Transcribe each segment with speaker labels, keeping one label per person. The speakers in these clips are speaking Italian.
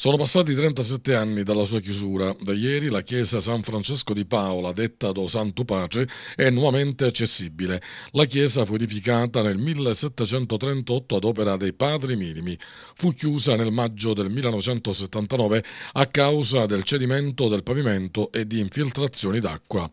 Speaker 1: Sono passati 37 anni dalla sua chiusura. Da ieri la chiesa San Francesco di Paola, detta Do Santo Pace, è nuovamente accessibile. La chiesa fu edificata nel 1738 ad opera dei padri minimi. Fu chiusa nel maggio del 1979 a causa del cedimento del pavimento e di infiltrazioni d'acqua.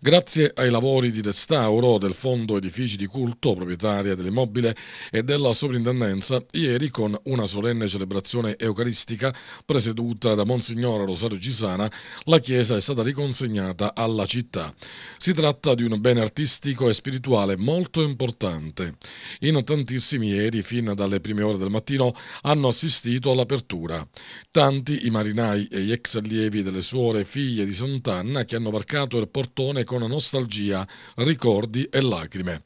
Speaker 1: Grazie ai lavori di restauro del Fondo Edifici di Culto, proprietaria dell'immobile, e della Sovrintendenza, ieri con una solenne celebrazione eucaristica presieduta da Monsignor Rosario Gisana, la chiesa è stata riconsegnata alla città. Si tratta di un bene artistico e spirituale molto importante. In tantissimi ieri, fin dalle prime ore del mattino, hanno assistito all'apertura. Tanti i marinai e gli ex allievi delle suore figlie di Sant'Anna che hanno varcato il portone con nostalgia, ricordi e lacrime.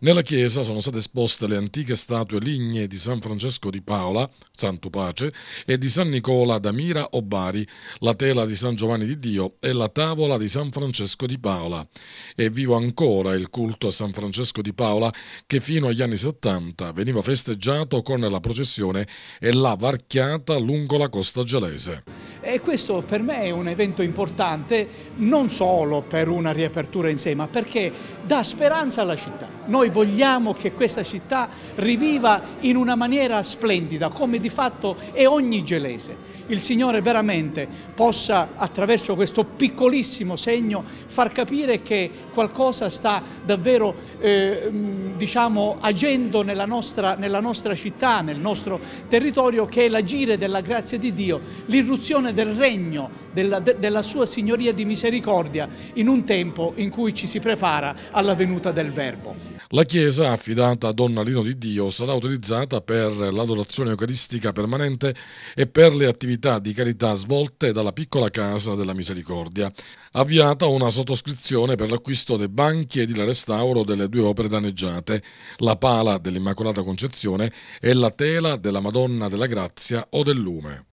Speaker 1: Nella chiesa sono state esposte le antiche statue lignee di San Francesco di Paola, Santo Pace, e di San Nicola Nicola da Mira o Bari, la tela di San Giovanni di Dio e la tavola di San Francesco di Paola. È vivo ancora il culto a San Francesco di Paola che fino agli anni 70 veniva festeggiato con la processione e la varchiata lungo la costa gelese.
Speaker 2: E questo per me è un evento importante non solo per una riapertura in sé, ma perché dà speranza alla città. Noi vogliamo che questa città riviva in una maniera splendida, come di fatto è ogni gelese. Il Signore veramente possa attraverso questo piccolissimo segno far capire che qualcosa sta davvero eh, diciamo, agendo nella nostra, nella nostra città, nel nostro territorio, che è l'agire della grazia di Dio, l'irruzione del regno, della, de, della sua signoria di misericordia in un tempo in cui ci si prepara alla venuta del Verbo.
Speaker 1: La chiesa affidata a Donna Lino di Dio sarà utilizzata per l'adorazione eucaristica permanente e per le attività di carità svolte dalla piccola casa della misericordia. Avviata una sottoscrizione per l'acquisto dei banchi ed il restauro delle due opere danneggiate, la pala dell'Immacolata Concezione e la tela della Madonna della Grazia o del Lume.